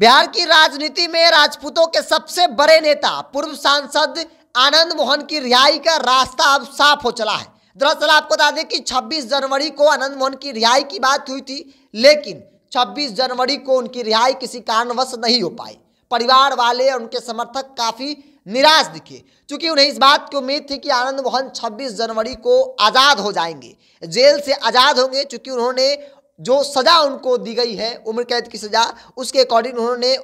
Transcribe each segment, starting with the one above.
बिहार की राजनीति में राजपूतों के सबसे बड़े नेता पूर्व सांसद आनंद मोहन की रिहाई का रास्ता अब साफ हो चला है दरअसल आपको बता दें कि 26 जनवरी को आनंद मोहन की रिहाई की बात हुई थी लेकिन 26 जनवरी को उनकी रिहाई किसी कारणवश नहीं हो पाई परिवार वाले और उनके समर्थक काफ़ी निराश दिखे क्योंकि उन्हें इस बात की उम्मीद थी कि आनंद मोहन 26 जनवरी को आज़ाद हो जाएंगे जेल से आज़ाद होंगे चूंकि उन्होंने जो सज़ा उनको दी गई है उम्र कैद की सज़ा उसके अकॉर्डिंग उन्होंने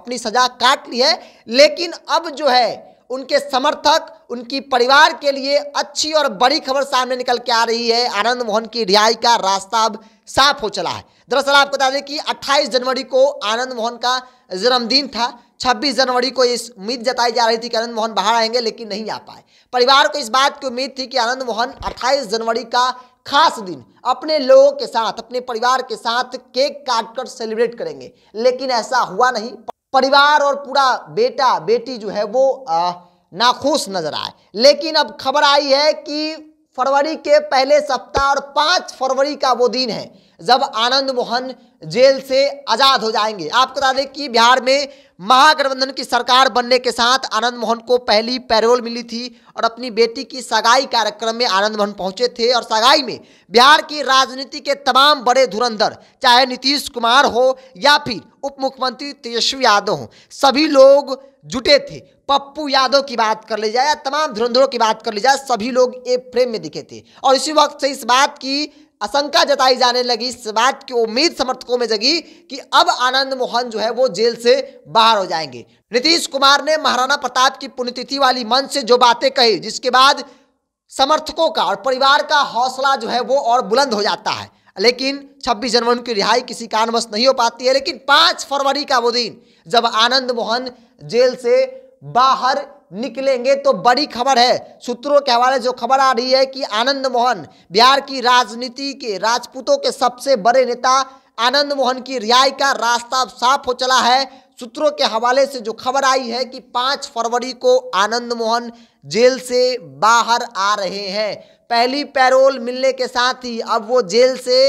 अपनी सज़ा काट ली है लेकिन अब जो है उनके समर्थक उनकी परिवार के लिए अच्छी और बड़ी खबर सामने निकल के आ रही है आनंद मोहन की रिहाई का रास्ता अब साफ हो चला है दरअसल आपको बता दें कि 28 जनवरी को आनंद मोहन का जन्मदिन था 26 जनवरी को इस उम्मीद जताई जा रही थी कि आनंद मोहन बाहर आएंगे लेकिन नहीं आ पाए परिवार को इस बात की उम्मीद थी कि आनंद मोहन 28 जनवरी का खास दिन अपने लोगों के साथ अपने परिवार के साथ केक काट कर सेलिब्रेट करेंगे लेकिन ऐसा हुआ नहीं परिवार और पूरा बेटा बेटी जो है वो नाखुश नजर आए लेकिन अब खबर आई है कि फरवरी के पहले सप्ताह और पाँच फरवरी का वो दिन है जब आनंद मोहन जेल से आज़ाद हो जाएंगे आपको बता दें कि बिहार में महागठबंधन की सरकार बनने के साथ आनंद मोहन को पहली पैरोल मिली थी और अपनी बेटी की सगाई कार्यक्रम में आनंद मोहन पहुंचे थे और सगाई में बिहार की राजनीति के तमाम बड़े धुरंधर चाहे नीतीश कुमार हो या फिर उप मुख्यमंत्री तेजस्वी यादव हो सभी लोग जुटे थे पप्पू यादव की बात कर ली जाए या तमाम धुरंधरों की बात कर ली जाए सभी लोग एक फ्रेम में दिखे थे और इसी वक्त से इस बात की आशंका जताई जाने लगी इस बात की उम्मीद समर्थकों में जगी कि अब आनंद मोहन जो है वो जेल से बाहर हो जाएंगे नीतीश कुमार ने महाराणा प्रताप की पुण्यतिथि वाली मंच से जो बातें कही जिसके बाद समर्थकों का और परिवार का हौसला जो है वो और बुलंद हो जाता है लेकिन 26 जनवरी की रिहाई किसी कारणवश नहीं हो पाती है लेकिन 5 फरवरी का वो दिन जब आनंद मोहन जेल से बाहर निकलेंगे तो बड़ी खबर है सूत्रों के हवाले जो खबर आ रही है कि आनंद मोहन बिहार की राजनीति के राजपूतों के सबसे बड़े नेता आनंद मोहन की रिहाई का रास्ता साफ हो चला है सूत्रों के हवाले से जो खबर आई है कि पाँच फरवरी को आनंद मोहन जेल से बाहर आ रहे हैं पहली पैरोल मिलने के साथ ही अब वो जेल से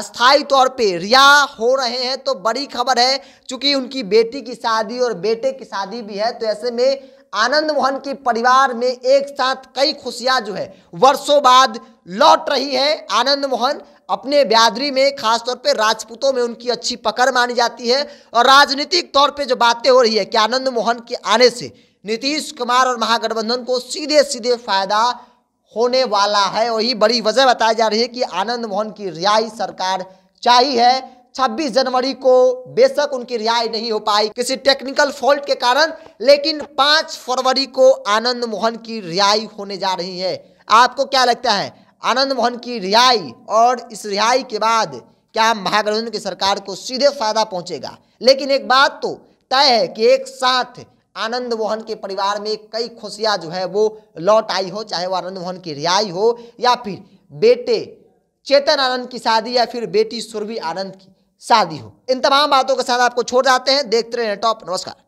अस्थाई तौर पे रिहा हो रहे हैं तो बड़ी खबर है क्योंकि उनकी बेटी की शादी और बेटे की शादी भी है तो ऐसे में आनंद मोहन की परिवार में एक साथ कई खुशियां जो है वर्षों बाद लौट रही है आनंद मोहन अपने ब्यादरी में खासतौर पे राजपूतों में उनकी अच्छी पकड़ मानी जाती है और राजनीतिक तौर पे जो बातें हो रही है कि आनंद मोहन के आने से नीतीश कुमार और महागठबंधन को सीधे सीधे फायदा होने वाला है वही बड़ी वजह बताई जा रही है कि आनंद मोहन की रिहाई सरकार चाहिए छब्बीस जनवरी को बेशक उनकी रिहाई नहीं हो पाई किसी टेक्निकल फॉल्ट के कारण लेकिन पांच फरवरी को आनंद मोहन की रिहाई होने जा रही है आपको क्या लगता है आनंद मोहन की रिहाई और इस रिहाई के बाद क्या महागठबंधन की सरकार को सीधे फायदा पहुंचेगा लेकिन एक बात तो तय है कि एक साथ आनंद मोहन के परिवार में कई खुशियाँ जो है वो लौट आई हो चाहे वो आनंद मोहन की रिहाई हो या फिर बेटे चेतन आनंद की शादी या फिर बेटी सुरभि आनंद की शादी हो इन तमाम बातों के साथ आपको छोड़ जाते हैं देखते रहे टॉप नमस्कार